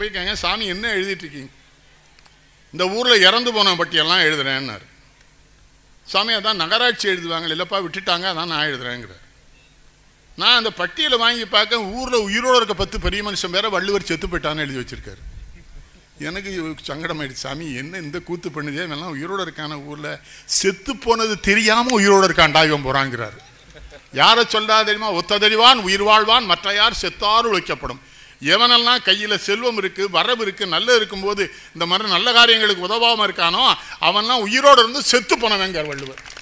போயிருக்காங்க சாமி என்ன இருக்கீங்க இந்த ஊரில் இறந்து போன பட்டியெல்லாம் எழுதுறேன்னாரு சாமி அதான் நகராட்சி எழுதுவாங்க இல்லைப்பா விட்டுட்டாங்க அதான் நான் எழுதுறேங்கிறார் நான் அந்த பட்டியலை வாங்கி பார்க்க ஊரில் உயிரோடு இருக்க பத்து பெரிய மனுஷன் பேரை வள்ளுவர் செத்து போயிட்டான்னு எழுதி வச்சுருக்காரு எனக்கு சங்கடம் ஆயிடுச்சு சாமி என்ன இந்த கூத்து பண்ணுதே இவெல்லாம் உயிரோடு இருக்கான ஊரில் செத்து போனது தெரியாமல் உயிரோடு இருக்கான் டாயம் போகிறாங்கிறாரு யாரை சொல்கிறா தெரியுமா ஒத்த தெரிவான் உயிர் வாழ்வான் மற்ற யார் செத்தாறு உழைக்கப்படும் எவனெல்லாம் கையில் செல்வம் இருக்குது வரவு இருக்குது நல்ல இருக்கும்போது இந்த மாதிரி நல்ல காரியங்களுக்கு உதவாமல் இருக்கானோ அவன்லாம் உயிரோடு இருந்து செத்து போனவங்க வள்ளுவர்